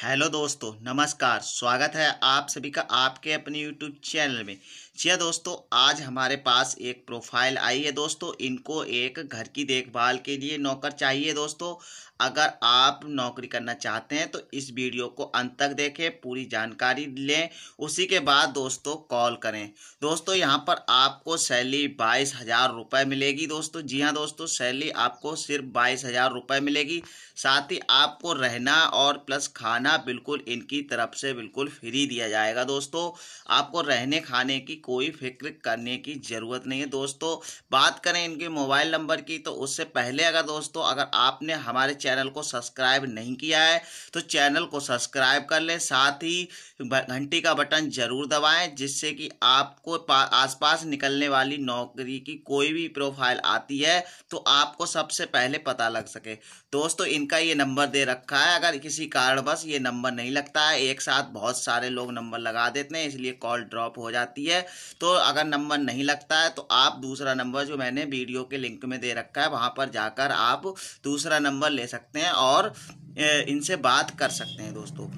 hello दोस्तों नमस्कार स्वागत है आप सभी का आपके अपने यूट्यूब चैनल में जी हाँ दोस्तों आज हमारे पास एक प्रोफाइल आई है दोस्तों इनको एक घर की देखभाल के लिए नौकर चाहिए दोस्तों अगर आप नौकरी करना चाहते हैं तो इस वीडियो को अंत तक देखें पूरी जानकारी लें उसी के बाद दोस्तों कॉल करें दोस्तों यहाँ पर आपको सैलरी बाईस हज़ार रुपये मिलेगी दोस्तों जी हाँ दोस्तों सैलरी आपको सिर्फ बाईस हज़ार रुपये मिलेगी साथ ही आपको रहना और प्लस खाना बिल्कुल इनकी तरफ से बिल्कुल फ्री दिया जाएगा दोस्तों आपको रहने खाने की कोई फिक्र करने की ज़रूरत नहीं है दोस्तों बात करें इनके मोबाइल नंबर की तो उससे पहले अगर दोस्तों अगर आपने हमारे चैनल चैनल को सब्सक्राइब नहीं किया है तो चैनल को सब्सक्राइब कर लें साथ ही घंटी का बटन ज़रूर दबाएं जिससे कि आपको आसपास निकलने वाली नौकरी की कोई भी प्रोफाइल आती है तो आपको सबसे पहले पता लग सके दोस्तों इनका ये नंबर दे रखा है अगर किसी कारणवश ये नंबर नहीं लगता है एक साथ बहुत सारे लोग नंबर लगा देते हैं इसलिए कॉल ड्रॉप हो जाती है तो अगर नंबर नहीं लगता है तो आप दूसरा नंबर जो मैंने वीडियो के लिंक में दे रखा है वहाँ पर जाकर आप दूसरा नंबर ले सकते सकते हैं और इनसे बात कर सकते हैं दोस्तों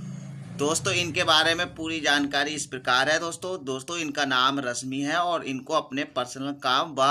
दोस्तों इनके बारे में पूरी जानकारी इस प्रकार है दोस्तों दोस्तों इनका नाम रश्मि है और इनको अपने पर्सनल काम व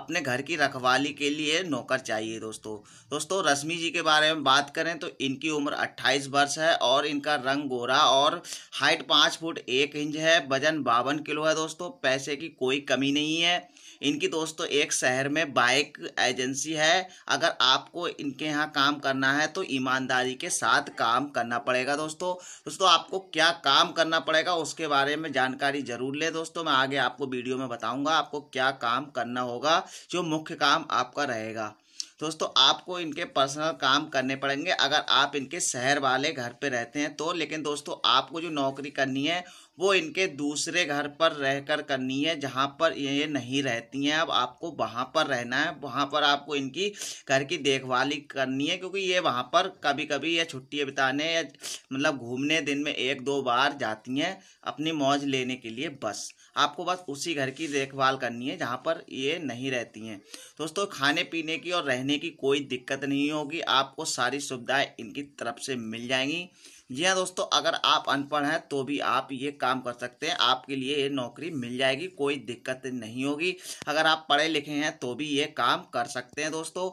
अपने घर की रखवाली के लिए नौकर चाहिए दोस्तों दोस्तों रश्मि जी के बारे में बात करें तो इनकी उम्र 28 वर्ष है और इनका रंग गोरा और हाइट पाँच फुट एक इंच है वजन बावन किलो है दोस्तों पैसे की कोई कमी नहीं है इनकी दोस्तों एक शहर में बाइक एजेंसी है अगर आपको इनके यहाँ काम करना है तो ईमानदारी के साथ काम करना पड़ेगा दोस्तों दोस्तों आपको क्या काम करना पड़ेगा उसके बारे में जानकारी जरूर ले दोस्तों मैं आगे आपको वीडियो में बताऊँगा आपको क्या काम करना होगा जो मुख्य काम आपका रहेगा दोस्तों आपको इनके पर्सनल काम करने पड़ेंगे अगर आप इनके शहर वाले घर पे रहते हैं तो लेकिन दोस्तों आपको जो नौकरी करनी है वो इनके दूसरे घर पर रहकर करनी है जहाँ पर ये नहीं रहती हैं अब आपको वहाँ पर रहना है वहाँ पर आपको इनकी घर की देखभाली करनी है क्योंकि ये वहाँ पर कभी कभी या छुट्टियाँ बिताने या मतलब घूमने दिन में एक दो बार जाती हैं अपनी मौज लेने के लिए बस आपको बस उसी घर की देखभाल करनी है जहाँ पर ये नहीं रहती हैं दोस्तों खाने पीने की और रहने की कोई दिक्कत नहीं होगी आपको सारी सुविधाएं इनकी तरफ से मिल जाएंगी जी हाँ दोस्तों अगर आप अनपढ़ हैं तो भी आप ये काम कर सकते हैं आपके लिए ये नौकरी मिल जाएगी कोई दिक्कत नहीं होगी अगर आप पढ़े लिखे हैं तो भी ये काम कर सकते हैं दोस्तों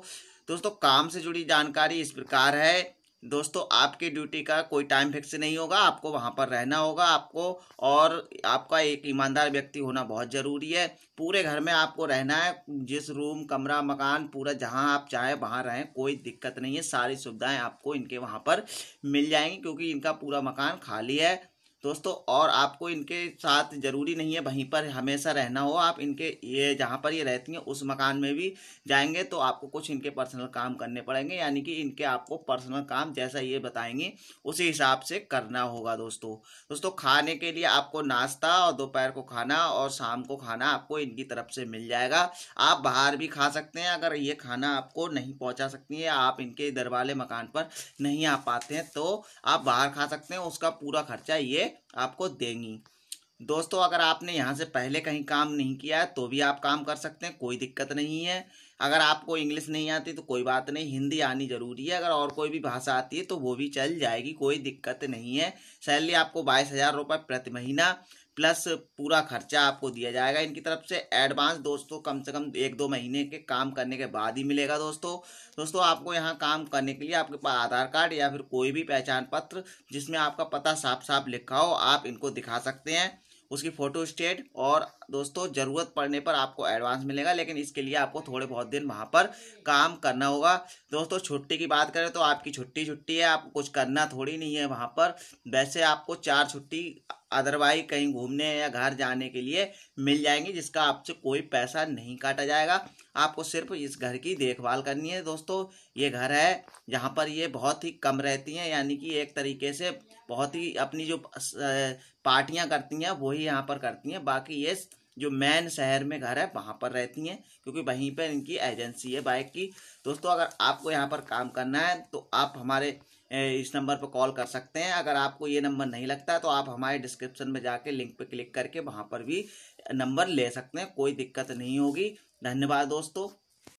दोस्तों काम से जुड़ी जानकारी इस प्रकार है दोस्तों आपकी ड्यूटी का कोई टाइम फिक्स नहीं होगा आपको वहाँ पर रहना होगा आपको और आपका एक ईमानदार व्यक्ति होना बहुत ज़रूरी है पूरे घर में आपको रहना है जिस रूम कमरा मकान पूरा जहाँ आप चाहे वहाँ रहें कोई दिक्कत नहीं है सारी सुविधाएं आपको इनके वहाँ पर मिल जाएंगी क्योंकि इनका पूरा मकान खाली है दोस्तों और आपको इनके साथ ज़रूरी नहीं है वहीं पर हमेशा रहना हो आप इनके ये जहाँ पर ये रहती हैं उस मकान में भी जाएंगे तो आपको कुछ इनके पर्सनल काम करने पड़ेंगे यानी कि इनके आपको पर्सनल काम जैसा ये बताएंगे उसी हिसाब से करना होगा दोस्तों दोस्तों खाने के लिए आपको नाश्ता और दोपहर को खाना और शाम को खाना आपको इनकी तरफ से मिल जाएगा आप बाहर भी खा सकते हैं अगर ये खाना आपको नहीं पहुँचा सकती है आप इनके इधर वाले मकान पर नहीं आ पाते हैं तो आप बाहर खा सकते हैं उसका पूरा खर्चा ये आपको देंगी दोस्तों अगर आपने यहाँ से पहले कहीं काम नहीं किया है तो भी आप काम कर सकते हैं कोई दिक्कत नहीं है अगर आपको इंग्लिश नहीं आती तो कोई बात नहीं हिंदी आनी ज़रूरी है अगर और कोई भी भाषा आती है तो वो भी चल जाएगी कोई दिक्कत नहीं है सैलरी आपको बाईस हज़ार रुपये प्रति महीना प्लस पूरा खर्चा आपको दिया जाएगा इनकी तरफ से एडवांस दोस्तों कम से कम एक दो महीने के काम करने के बाद ही मिलेगा दोस्तों दोस्तों आपको यहाँ काम करने के लिए आपके पास आधार कार्ड या फिर कोई भी पहचान पत्र जिसमें आपका पता साफ साफ लिखा हो आप इनको दिखा सकते हैं उसकी फ़ोटो स्टेट और दोस्तों ज़रूरत पड़ने पर आपको एडवांस मिलेगा लेकिन इसके लिए आपको थोड़े बहुत दिन वहाँ पर काम करना होगा दोस्तों छुट्टी की बात करें तो आपकी छुट्टी छुट्टी है आपको कुछ करना थोड़ी नहीं है वहाँ पर वैसे आपको चार छुट्टी अदरवाइज कहीं घूमने या घर जाने के लिए मिल जाएंगी जिसका आपसे कोई पैसा नहीं काटा जाएगा आपको सिर्फ इस घर की देखभाल करनी है दोस्तों ये घर है जहाँ पर ये बहुत ही कम रहती हैं यानी कि एक तरीके से बहुत ही अपनी जो पार्टियाँ करती हैं वही यहाँ पर करती हैं बाकी ये जो मेन शहर में घर है वहाँ पर रहती हैं क्योंकि वहीं पर इनकी एजेंसी है बाइक की दोस्तों अगर आपको यहाँ पर काम करना है तो आप हमारे इस नंबर पर कॉल कर सकते हैं अगर आपको ये नंबर नहीं लगता तो आप हमारे डिस्क्रिप्शन में जाके लिंक पर क्लिक करके वहाँ पर भी नंबर ले सकते हैं कोई दिक्कत नहीं होगी धन्यवाद दोस्तों